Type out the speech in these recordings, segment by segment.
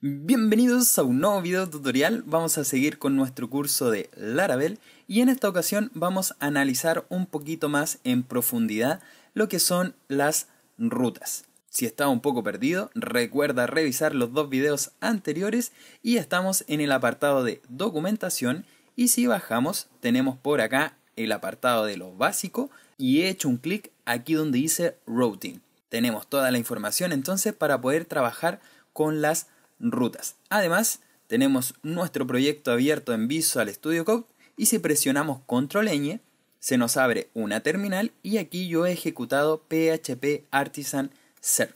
Bienvenidos a un nuevo video tutorial, vamos a seguir con nuestro curso de Laravel y en esta ocasión vamos a analizar un poquito más en profundidad lo que son las rutas. Si está un poco perdido, recuerda revisar los dos videos anteriores y estamos en el apartado de documentación y si bajamos tenemos por acá el apartado de lo básico y he hecho un clic aquí donde dice routing. Tenemos toda la información entonces para poder trabajar con las rutas. Además, tenemos nuestro proyecto abierto en Visual Studio Code y si presionamos Control se nos abre una terminal y aquí yo he ejecutado PHP Artisan Serve.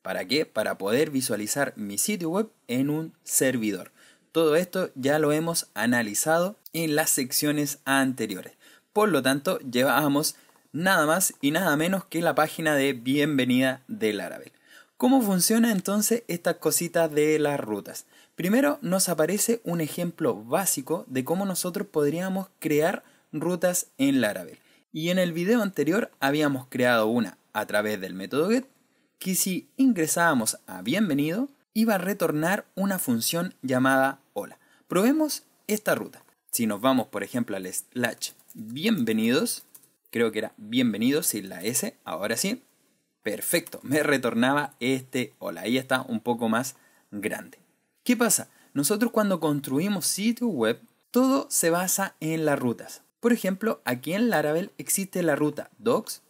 ¿Para qué? Para poder visualizar mi sitio web en un servidor. Todo esto ya lo hemos analizado en las secciones anteriores. Por lo tanto, llevamos nada más y nada menos que la página de bienvenida del Laravel. ¿Cómo funciona entonces esta cosita de las rutas? Primero nos aparece un ejemplo básico de cómo nosotros podríamos crear rutas en Laravel. Y en el video anterior habíamos creado una a través del método get que si ingresábamos a bienvenido iba a retornar una función llamada hola. Probemos esta ruta. Si nos vamos por ejemplo al slash bienvenidos, creo que era bienvenidos sin la S, ahora sí, Perfecto, me retornaba este hola. Ahí está un poco más grande. ¿Qué pasa? Nosotros cuando construimos sitio web, todo se basa en las rutas. Por ejemplo, aquí en Laravel existe la ruta docs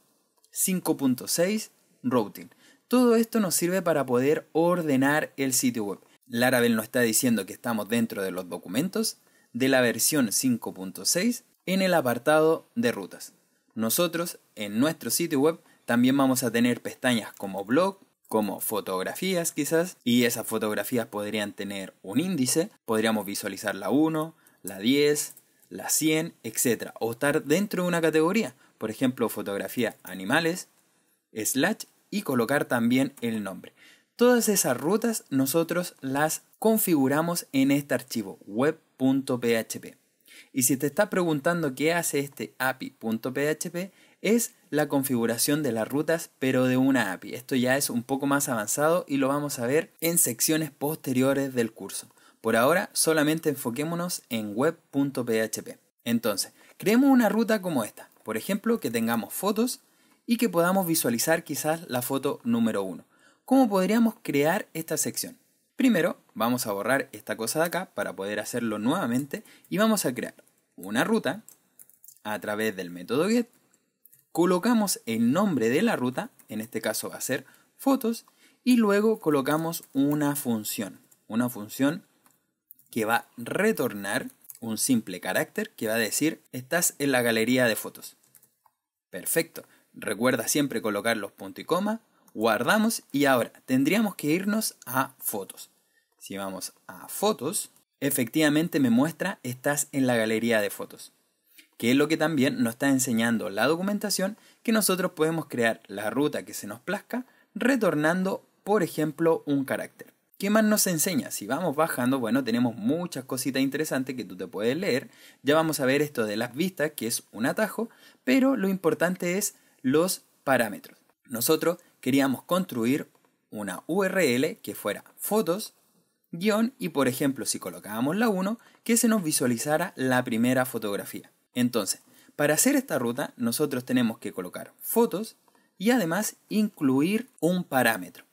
5.6 routing. Todo esto nos sirve para poder ordenar el sitio web. Laravel nos está diciendo que estamos dentro de los documentos de la versión 5.6 en el apartado de rutas. Nosotros en nuestro sitio web también vamos a tener pestañas como blog, como fotografías quizás, y esas fotografías podrían tener un índice, podríamos visualizar la 1, la 10, la 100, etc. O estar dentro de una categoría, por ejemplo, fotografía animales, slash, y colocar también el nombre. Todas esas rutas nosotros las configuramos en este archivo web.php. Y si te estás preguntando qué hace este api.php, es la configuración de las rutas, pero de una API. Esto ya es un poco más avanzado y lo vamos a ver en secciones posteriores del curso. Por ahora, solamente enfoquémonos en web.php. Entonces, creemos una ruta como esta, por ejemplo, que tengamos fotos y que podamos visualizar quizás la foto número 1. ¿Cómo podríamos crear esta sección? Primero, vamos a borrar esta cosa de acá para poder hacerlo nuevamente y vamos a crear una ruta a través del método get colocamos el nombre de la ruta, en este caso va a ser fotos, y luego colocamos una función, una función que va a retornar un simple carácter que va a decir estás en la galería de fotos. Perfecto, recuerda siempre colocar los punto y coma, guardamos y ahora tendríamos que irnos a fotos. Si vamos a fotos, efectivamente me muestra estás en la galería de fotos que es lo que también nos está enseñando la documentación que nosotros podemos crear la ruta que se nos plazca retornando, por ejemplo, un carácter. ¿Qué más nos enseña? Si vamos bajando, bueno, tenemos muchas cositas interesantes que tú te puedes leer. Ya vamos a ver esto de las vistas, que es un atajo, pero lo importante es los parámetros. Nosotros queríamos construir una URL que fuera fotos, guión, y por ejemplo, si colocábamos la 1, que se nos visualizara la primera fotografía. Entonces, para hacer esta ruta nosotros tenemos que colocar fotos y además incluir un parámetro.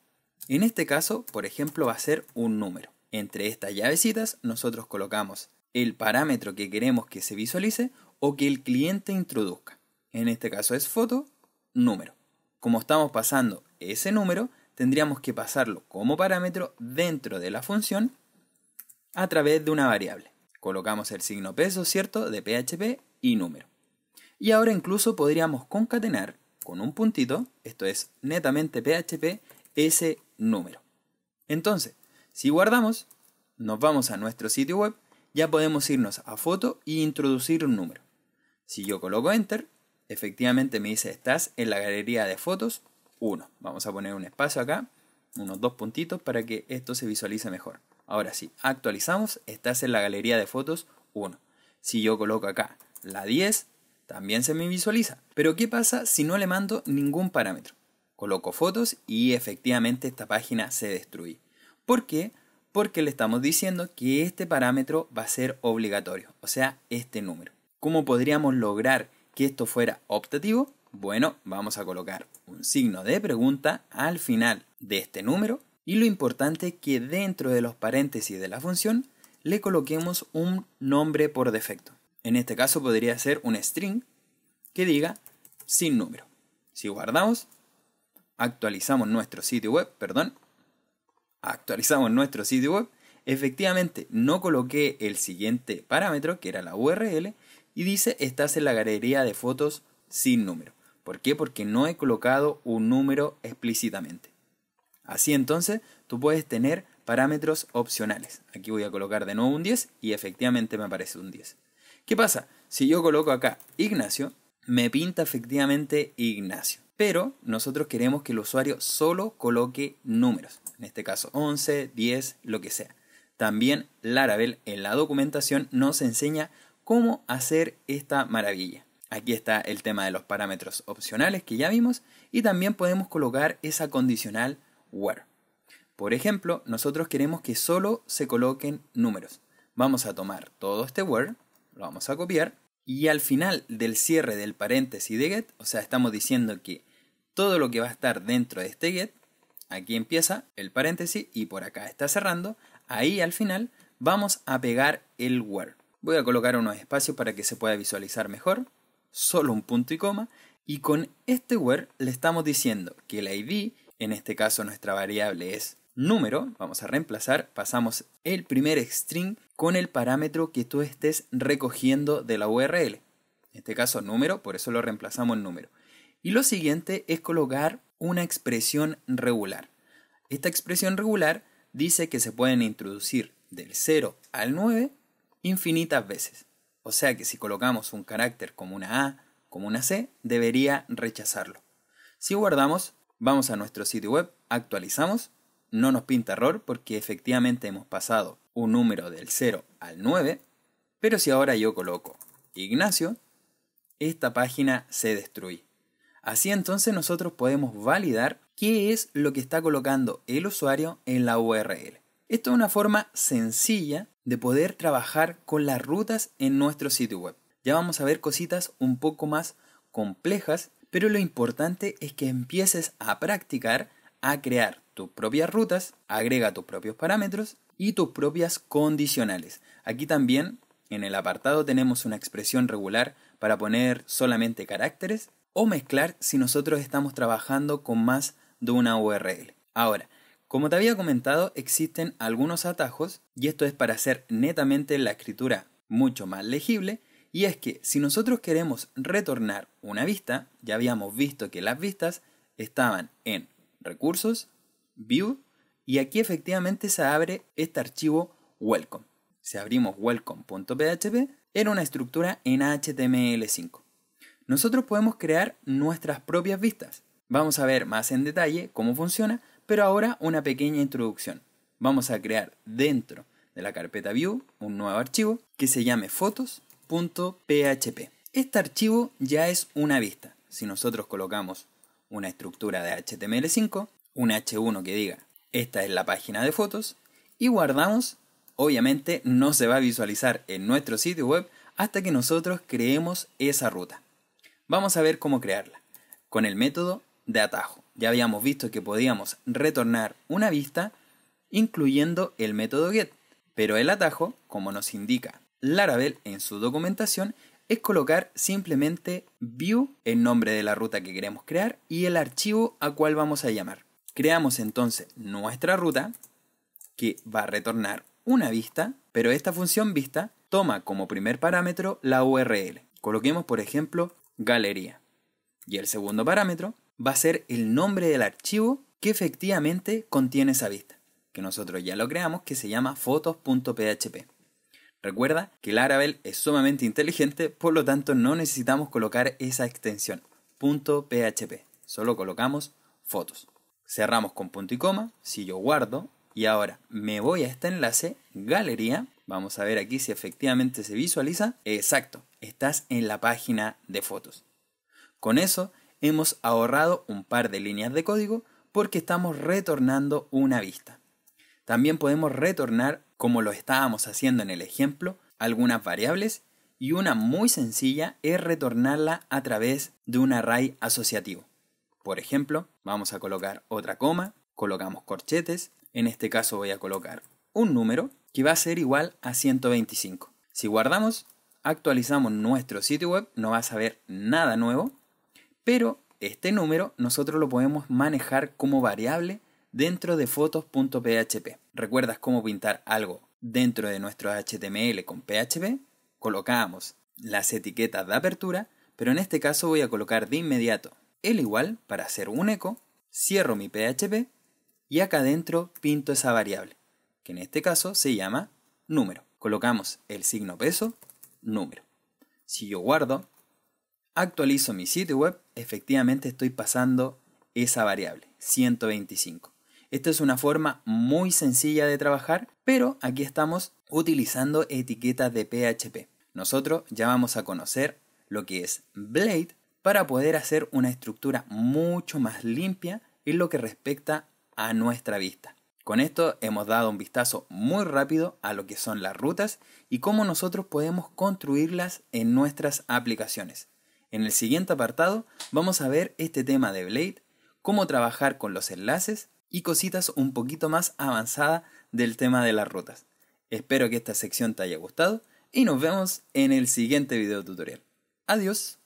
En este caso, por ejemplo, va a ser un número. Entre estas llavecitas nosotros colocamos el parámetro que queremos que se visualice o que el cliente introduzca. En este caso es foto, número. Como estamos pasando ese número, tendríamos que pasarlo como parámetro dentro de la función a través de una variable. Colocamos el signo peso, ¿cierto?, de PHP y número. Y ahora incluso podríamos concatenar con un puntito, esto es netamente PHP, ese número. Entonces, si guardamos, nos vamos a nuestro sitio web, ya podemos irnos a foto e introducir un número. Si yo coloco enter, efectivamente me dice estás en la galería de fotos 1. Vamos a poner un espacio acá, unos dos puntitos para que esto se visualice mejor. Ahora sí, actualizamos, estás en la galería de fotos 1. Si yo coloco acá la 10 también se me visualiza. Pero ¿qué pasa si no le mando ningún parámetro? Coloco fotos y efectivamente esta página se destruye. ¿Por qué? Porque le estamos diciendo que este parámetro va a ser obligatorio, o sea, este número. ¿Cómo podríamos lograr que esto fuera optativo? Bueno, vamos a colocar un signo de pregunta al final de este número y lo importante es que dentro de los paréntesis de la función le coloquemos un nombre por defecto. En este caso podría ser un string que diga sin número. Si guardamos, actualizamos nuestro sitio web, perdón, actualizamos nuestro sitio web, efectivamente no coloqué el siguiente parámetro, que era la URL, y dice estás en la galería de fotos sin número. ¿Por qué? Porque no he colocado un número explícitamente. Así entonces, tú puedes tener parámetros opcionales. Aquí voy a colocar de nuevo un 10 y efectivamente me aparece un 10. ¿Qué pasa? Si yo coloco acá Ignacio, me pinta efectivamente Ignacio. Pero nosotros queremos que el usuario solo coloque números, en este caso 11, 10, lo que sea. También Laravel en la documentación nos enseña cómo hacer esta maravilla. Aquí está el tema de los parámetros opcionales que ya vimos y también podemos colocar esa condicional where. Por ejemplo, nosotros queremos que solo se coloquen números. Vamos a tomar todo este where lo vamos a copiar. Y al final del cierre del paréntesis de get, o sea, estamos diciendo que todo lo que va a estar dentro de este get, aquí empieza el paréntesis y por acá está cerrando, ahí al final vamos a pegar el where. Voy a colocar unos espacios para que se pueda visualizar mejor, solo un punto y coma, y con este where le estamos diciendo que la id, en este caso nuestra variable es número, vamos a reemplazar, pasamos el primer string con el parámetro que tú estés recogiendo de la URL. En este caso número, por eso lo reemplazamos en número. Y lo siguiente es colocar una expresión regular. Esta expresión regular dice que se pueden introducir del 0 al 9 infinitas veces. O sea que si colocamos un carácter como una A, como una C, debería rechazarlo. Si guardamos, vamos a nuestro sitio web, actualizamos no nos pinta error porque efectivamente hemos pasado un número del 0 al 9, pero si ahora yo coloco Ignacio, esta página se destruye. Así entonces nosotros podemos validar qué es lo que está colocando el usuario en la URL. Esto es una forma sencilla de poder trabajar con las rutas en nuestro sitio web. Ya vamos a ver cositas un poco más complejas, pero lo importante es que empieces a practicar a crear tus propias rutas, agrega tus propios parámetros y tus propias condicionales. Aquí también en el apartado tenemos una expresión regular para poner solamente caracteres o mezclar si nosotros estamos trabajando con más de una URL. Ahora, como te había comentado, existen algunos atajos y esto es para hacer netamente la escritura mucho más legible y es que si nosotros queremos retornar una vista, ya habíamos visto que las vistas estaban en recursos, View y aquí efectivamente se abre este archivo Welcome. Si abrimos welcome.php, era una estructura en HTML5. Nosotros podemos crear nuestras propias vistas. Vamos a ver más en detalle cómo funciona, pero ahora una pequeña introducción. Vamos a crear dentro de la carpeta View un nuevo archivo que se llame fotos.php. Este archivo ya es una vista. Si nosotros colocamos una estructura de HTML5, un H1 que diga, esta es la página de fotos, y guardamos, obviamente no se va a visualizar en nuestro sitio web hasta que nosotros creemos esa ruta. Vamos a ver cómo crearla, con el método de atajo. Ya habíamos visto que podíamos retornar una vista incluyendo el método get, pero el atajo, como nos indica Laravel en su documentación, es colocar simplemente view, el nombre de la ruta que queremos crear y el archivo a cual vamos a llamar. Creamos entonces nuestra ruta que va a retornar una vista, pero esta función vista toma como primer parámetro la URL. Coloquemos por ejemplo galería. Y el segundo parámetro va a ser el nombre del archivo que efectivamente contiene esa vista, que nosotros ya lo creamos, que se llama fotos.php. Recuerda que Laravel es sumamente inteligente, por lo tanto no necesitamos colocar esa extensión .php, solo colocamos fotos cerramos con punto y coma, si yo guardo, y ahora me voy a este enlace, galería, vamos a ver aquí si efectivamente se visualiza, exacto, estás en la página de fotos. Con eso hemos ahorrado un par de líneas de código porque estamos retornando una vista. También podemos retornar, como lo estábamos haciendo en el ejemplo, algunas variables y una muy sencilla es retornarla a través de un array asociativo. Por ejemplo, vamos a colocar otra coma, colocamos corchetes, en este caso voy a colocar un número que va a ser igual a 125. Si guardamos, actualizamos nuestro sitio web, no vas a ver nada nuevo, pero este número nosotros lo podemos manejar como variable dentro de fotos.php. ¿Recuerdas cómo pintar algo dentro de nuestro HTML con PHP? Colocamos las etiquetas de apertura, pero en este caso voy a colocar de inmediato el igual para hacer un eco, cierro mi PHP y acá adentro pinto esa variable, que en este caso se llama número. Colocamos el signo peso, número. Si yo guardo, actualizo mi sitio web, efectivamente estoy pasando esa variable, 125. Esta es una forma muy sencilla de trabajar, pero aquí estamos utilizando etiquetas de PHP. Nosotros ya vamos a conocer lo que es Blade, para poder hacer una estructura mucho más limpia en lo que respecta a nuestra vista. Con esto hemos dado un vistazo muy rápido a lo que son las rutas y cómo nosotros podemos construirlas en nuestras aplicaciones. En el siguiente apartado vamos a ver este tema de Blade, cómo trabajar con los enlaces y cositas un poquito más avanzada del tema de las rutas. Espero que esta sección te haya gustado y nos vemos en el siguiente video tutorial. Adiós.